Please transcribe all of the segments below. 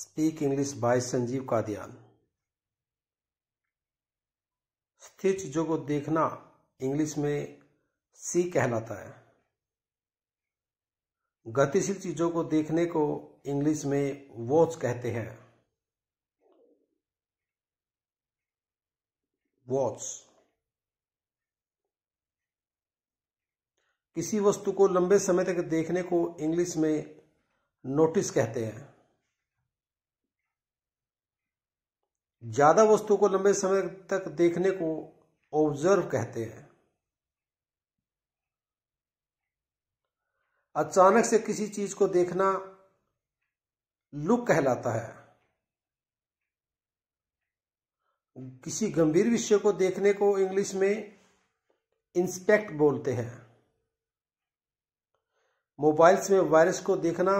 speak English by Sanjeev Kadian स्थिर चीजों को देखना इंग्लिश में सी कहलाता है गतिशील चीजों को देखने को इंग्लिश में वॉच कहते हैं वॉच किसी वस्तु को लंबे समय तक देखने को इंग्लिश में नोटिस कहते हैं ज्यादा वस्तु को लंबे समय तक देखने को ऑब्जर्व कहते हैं अचानक से किसी चीज को देखना लुक कहलाता है किसी गंभीर विषय को देखने को इंग्लिश में इंस्पेक्ट बोलते हैं मोबाइल्स में वायरस को देखना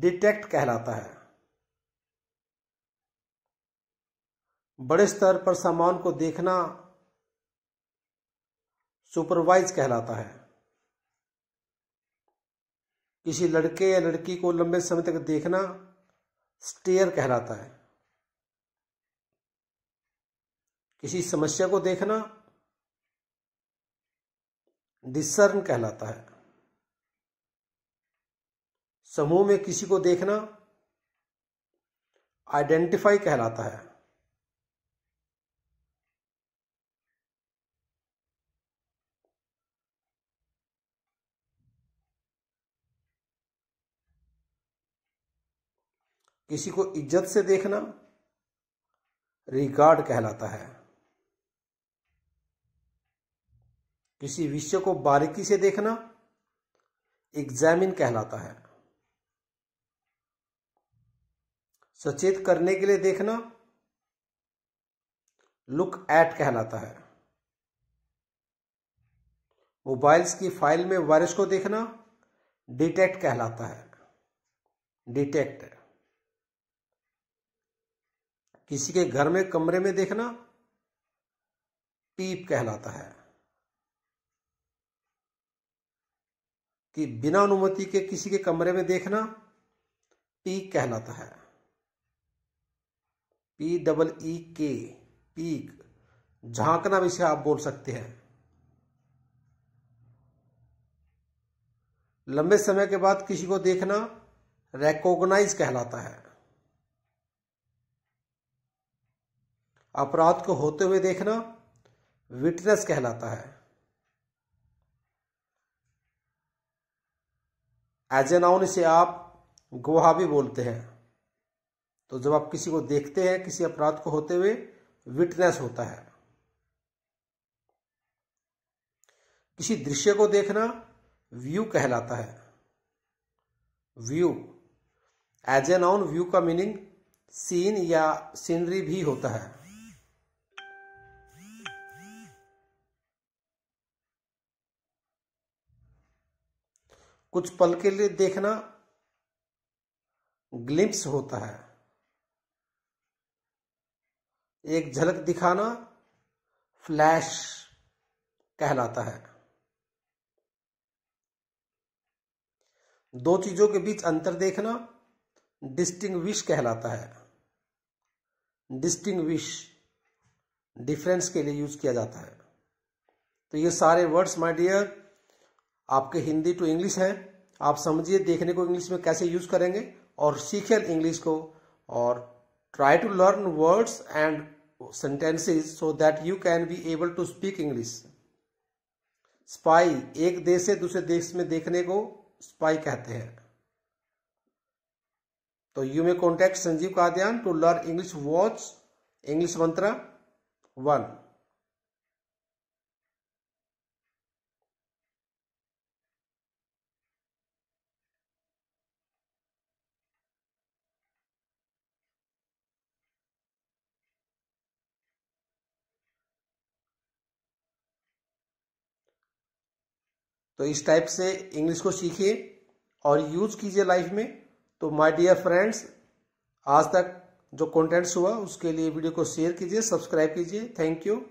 डिटेक्ट कहलाता है बड़े स्तर पर सामान को देखना सुपरवाइज कहलाता है किसी लड़के या लड़की को लंबे समय तक देखना स्टेयर कहलाता है किसी समस्या को देखना डिसर्न कहलाता है समूह में किसी को देखना आइडेंटिफाई कहलाता है किसी को इज्जत से देखना रिगार्ड कहलाता है किसी विषय को बारीकी से देखना एग्जामिन कहलाता है सचेत करने के लिए देखना लुक एट कहलाता है मोबाइल्स की फाइल में वायरस को देखना डिटेक्ट कहलाता है डिटेक्ट किसी के घर में कमरे में देखना पीप कहलाता है कि बिना अनुमति के किसी के कमरे में देखना पीक कहलाता है पी डबल ई के पीक झांकना विषय आप बोल सकते हैं लंबे समय के बाद किसी को देखना रेकोग्नाइज कहलाता है अपराध को होते हुए देखना विटनेस कहलाता है एज ए नाउन इसे आप गोहा भी बोलते हैं तो जब आप किसी को देखते हैं किसी अपराध को होते हुए विटनेस होता है किसी दृश्य को देखना व्यू कहलाता है view as a noun view का मीनिंग सीन या सीनरी भी होता है कुछ पल के लिए देखना ग्लिम्स होता है एक झलक दिखाना फ्लैश कहलाता है दो चीजों के बीच अंतर देखना डिस्टिंग विश कहलाता है डिस्टिंग विश डिफरेंस के लिए यूज किया जाता है तो ये सारे वर्ड्स माय डियर आपके हिंदी टू इंग्लिश है आप समझिए देखने को इंग्लिश में कैसे यूज करेंगे और सीखिए इंग्लिश को और try to learn words and sentences so that you can be able to speak English spy एक देश से दूसरे देश में देखने को स्पाई कहते हैं तो you may contact Sanjeev Kadyan to learn English watch English Mantra one तो इस टाइप से इंग्लिश को सीखिए और यूज कीजिए लाइफ में तो माय डियर फ्रेंड्स आज तक जो कंटेंट्स हुआ उसके लिए वीडियो को शेयर कीजिए सब्सक्राइब कीजिए थैंक यू